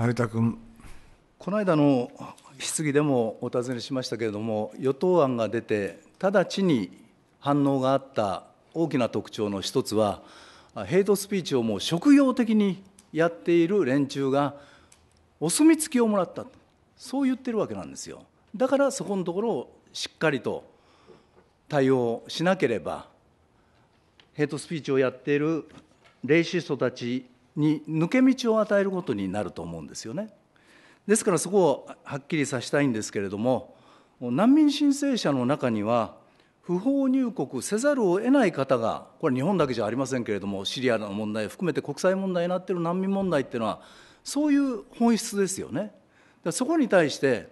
有田君。この間の質疑でもお尋ねしましたけれども、与党案が出て、直ちに反応があった大きな特徴の一つは、ヘイトスピーチをもう職業的にやっている連中が、お墨付きをもらった、そう言ってるわけなんですよ。だからそこのところをしっかりと対応しなければ、ヘイトスピーチをやっているレイシストたちに抜け道を与えることになると思うんですよね。ですからそこをはっきりさせたいんですけれども難民申請者の中には不法入国せざるを得ない方がこれ日本だけじゃありませんけれどもシリアの問題含めて国際問題になっている難民問題っていうのはそういう本質ですよね。だそこに対して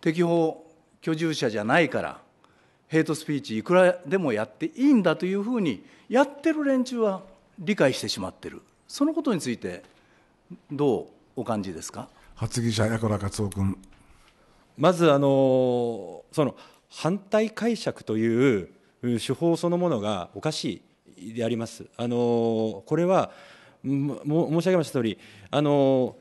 適法居住者じゃないからヘイトスピーチいくらでもやっていいんだというふうにやってる連中は理解してしまっているそのことについてどうお感じですか発議者矢倉克夫君まずあのその反対解釈という手法そのものがおかしいであります。あのこれは申し上げました通りあの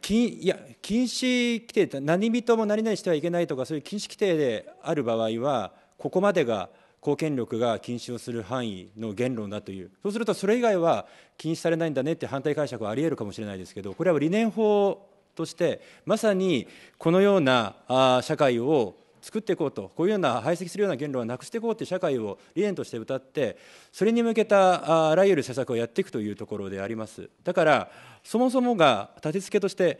禁いや禁止規定何人も何々してはいけないとかそういう禁止規定である場合はここまでが公権力が禁止をする範囲の言論だという、そうするとそれ以外は禁止されないんだねって反対解釈はありえるかもしれないですけど、これは理念法として、まさにこのような社会を作っていこうと、こういうような排斥するような言論はなくしていこうという社会を理念として歌って、それに向けたあらゆる施策をやっていくというところであります。だから、そもそもが立て付けとして、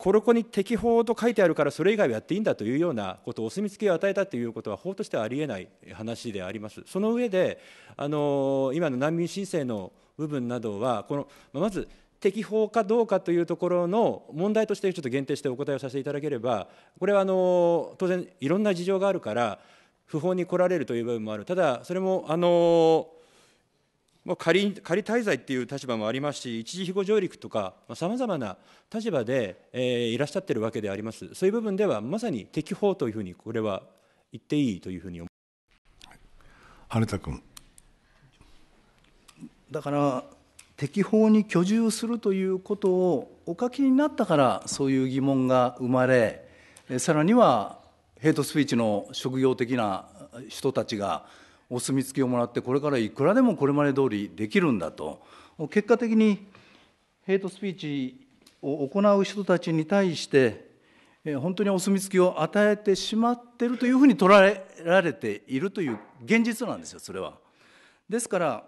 これこに適法と書いてあるからそれ以外はやっていいんだというようなことをお墨付きを与えたということは法としてはありえない話であります。その上であの今の難民申請の部分などはこのまず適法かどうかというところの問題としてちょっと限定してお答えをさせていただければこれはあの当然いろんな事情があるから不法に来られるという部分もあるただそれもあのまあ、仮仮滞在っていう立場もありますし、一時庇護上陸とか、さまざ、まな立場で、えー、いらっしゃってるわけであります、そういう部分では、まさに適法というふうに、これは言っていいというふうに思羽田君。だから適法に居住するということをお書きになったからそういう疑問が生まれさらにはヘイトスピーチの職業的な人たちがお墨付きをもらって、これからいくらでもこれまで通りできるんだと、結果的にヘイトスピーチを行う人たちに対して、本当にお墨付きを与えてしまっているというふうに捉えられているという現実なんですよ、それは。ですから、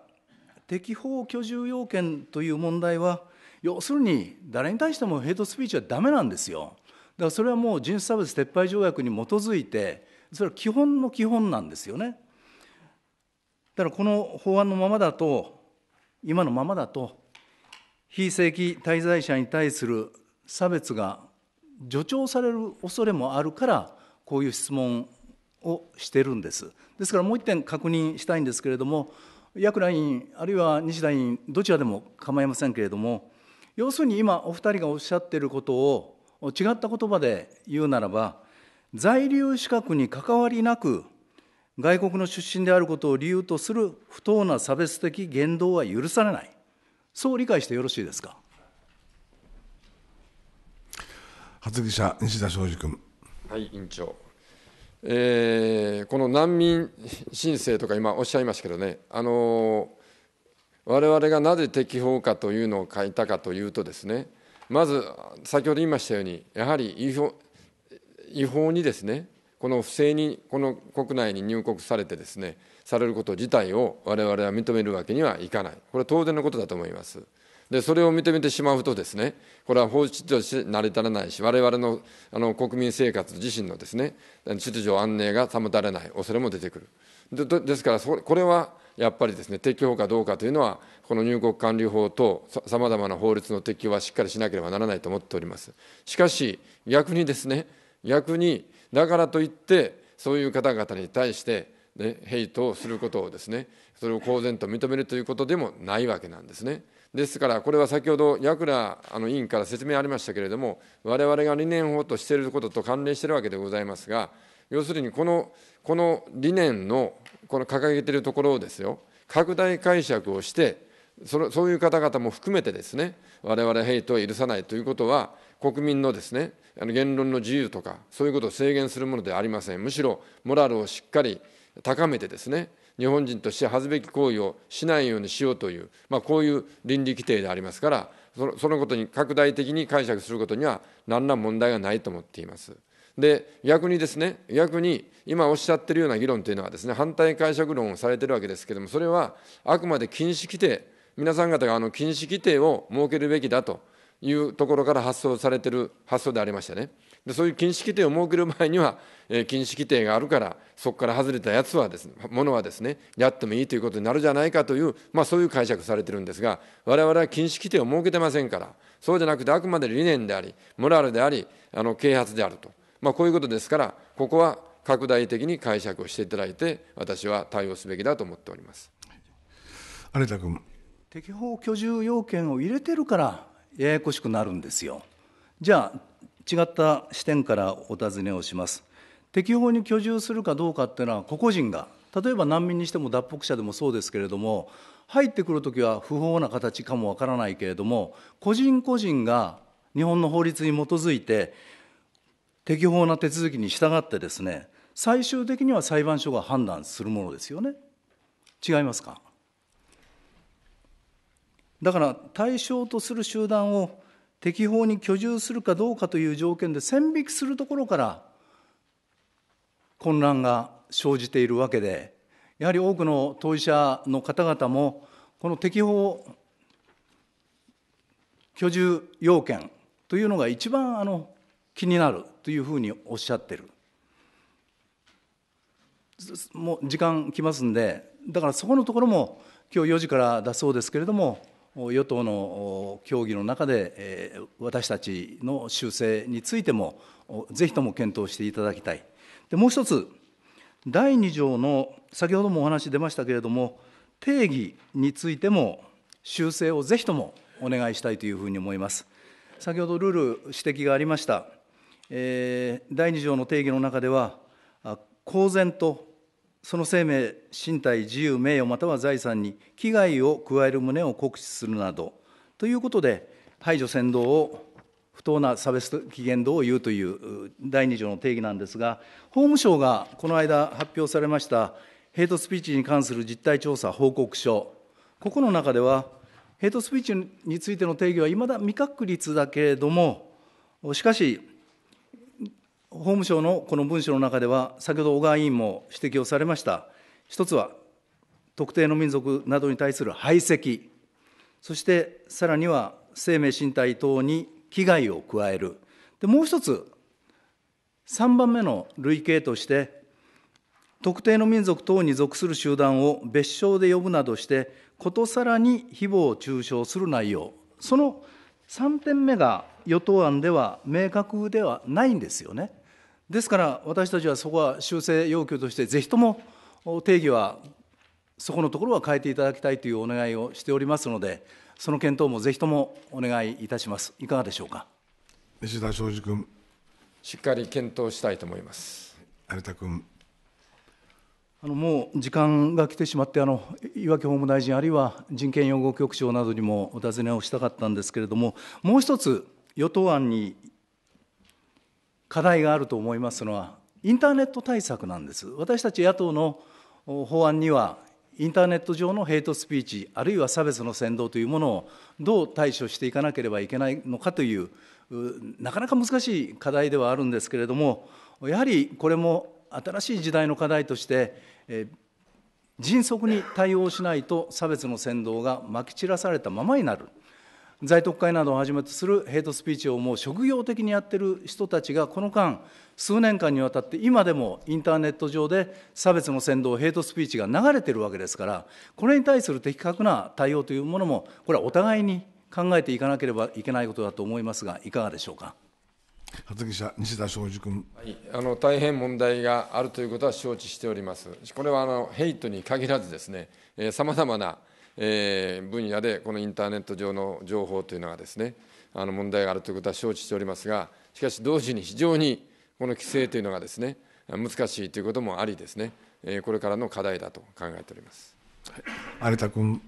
適法居住要件という問題は、要するに誰に対してもヘイトスピーチはだめなんですよ。だからそれはもう人種差別撤廃条約に基づいて、それは基本の基本なんですよね。だからこの法案のままだと、今のままだと、非正規滞在者に対する差別が助長される恐れもあるから、こういう質問をしてるんです。ですからもう一点確認したいんですけれども、役来委員、あるいは西田委員、どちらでも構いませんけれども、要するに今、お二人がおっしゃっていることを違った言葉で言うならば、在留資格に関わりなく、外国の出身であることを理由とする不当な差別的言動は許されない、そう理解してよろしいですか。発議者、西田昌司君。はい、委員長。えー、この難民申請とか、今おっしゃいましたけどね、あのわれわれがなぜ適法かというのを書いたかというとですね、まず先ほど言いましたように、やはり違法違法にですね、この不正にこの国内に入国されてですねされること自体を我々は認めるわけにはいかないこれは当然のことだと思いますでそれを認めてしまうとですねこれは法秩序し成り立たないし我々のあの国民生活自身のですね秩序安寧が保たれない恐れも出てくるでですからこれはやっぱりですね適用かどうかというのはこの入国管理法等さまざまな法律の適用はしっかりしなければならないと思っておりますしかし逆にですね逆にだからといってそういう方々に対して、ね、ヘイトをすることをですねそれを公然と認めるということでもないわけなんですね。ですからこれは先ほど矢倉あの委員から説明ありましたけれども我々が理念法としていることと関連しているわけでございますが要するにこのこの理念のこの掲げているところをですよ拡大解釈をしてそのそういう方々も含めてですね我々ヘイトを許さないということは国民のですねあの言論の自由とかそういうことを制限するものではありませんむしろモラルをしっかり高めてですね日本人として恥ずべき行為をしないようにしようという、まあ、こういう倫理規定でありますからそのそのことに拡大的に解釈することには何ら問題がないと思っています。で逆にですね逆に今おっしゃってるような議論というのはですね反対解釈論をされてるわけですけれどもそれはあくまで禁止規定皆さん方があの禁止規定を設けるべきだというところから発想されてる発想でありましたね。でそういう禁止規定を設ける前には、えー、禁止規定があるからそこから外れたやつはです、ね、ものはですねやってもいいということになるじゃないかという、まあ、そういう解釈されてるんですが我々は禁止規定を設けてませんからそうじゃなくてあくまで理念でありモラルでありあの啓発であると、まあ、こういうことですからここは拡大的に解釈をしていただいて私は対応すべきだと思っております。有田君適法居住要件を入れてるからややこしくなるんですよ。じゃあ違った視点からお尋ねをします。適法に居住するかどうかっていうのは個々人が例えば難民にしても脱北者でもそうですけれども入ってくるときは不法な形かもわからないけれども個人個人が日本の法律に基づいて適法な手続きに従ってですね最終的には裁判所が判断するものですよね違いますかだから対象とする集団を適法に居住するかどうかという条件で線引きするところから混乱が生じているわけでやはり多くの当事者の方々もこの適法居住要件というのが一番あの気になるというふうにおっしゃってる。もう時間きますんでだからそこのところも今日4時からだそうですけれども与党の協議の中で、私たちの修正についても、ぜひとも検討していただきたい。でもう一つ、第2条の、先ほどもお話出ましたけれども、定義についても修正をぜひともお願いしたいというふうに思います。先ほどルール指摘がありました、第2条の定義の中では、公然とその生命、身体、自由、名誉または財産に危害を加える旨を告知するなどということで、排除扇動を不当な差別的言動を言うという第2条の定義なんですが、法務省がこの間発表されましたヘイトスピーチに関する実態調査報告書、ここの中では、ヘイトスピーチについての定義はいまだ未確立だけれども、しかし、法務省のこの文書の中では、先ほど小川委員も指摘をされました、一つは特定の民族などに対する排斥、そしてさらには生命、身体等に危害を加える、でもう一つ、3番目の類型として、特定の民族等に属する集団を別称で呼ぶなどして、ことさらに誹謗中傷する内容、その3点目が与党案では明確ではないんですよね。ですから私たちはそこは修正要求としてぜひとも定義はそこのところは変えていただきたいというお願いをしておりますのでその検討もぜひともお願いいたしますいかがでしょうか西田昌司君しっかり検討したいと思います有田君あのもう時間が来てしまってあの岩城法務大臣あるいは人権擁護局長などにもお尋ねをしたかったんですけれどももう一つ与党案に課題があると思いますのは、インターネット対策なんです。私たち野党の法案には、インターネット上のヘイトスピーチ、あるいは差別の扇動というものをどう対処していかなければいけないのかという、なかなか難しい課題ではあるんですけれども、やはりこれも新しい時代の課題として、え迅速に対応しないと差別の扇動がまき散らされたままになる。在特会などをはじめとするヘイトスピーチをもう職業的にやってる人たちがこの間数年間にわたって今でもインターネット上で差別の扇動ヘイトスピーチが流れてるわけですからこれに対する的確な対応というものもこれはお互いに考えていかなければいけないことだと思いますがいかがでしょうか。発議者西田昌司君、はい、あの大変問題があるということは承知しております、これはあのヘイトに限らずですね、さまざまなえ分野でこのインターネット上の情報というのがですねあの問題があるということは承知しておりますがしかし同時に非常にこの規制というのがですね難しいということもありですねこれからの課題だと考えております。有田君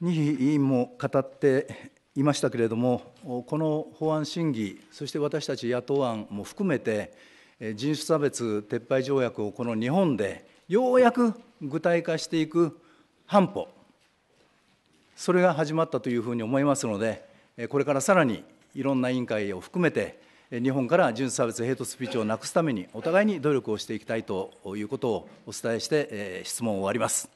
二比委員も語っていましたけれども、この法案審議、そして私たち野党案も含めて、人種差別撤廃条約をこの日本でようやく具体化していく半歩、それが始まったというふうに思いますので、これからさらにいろんな委員会を含めて、日本から純差別、ヘイトスピーチをなくすために、お互いに努力をしていきたいということをお伝えして、質問を終わります。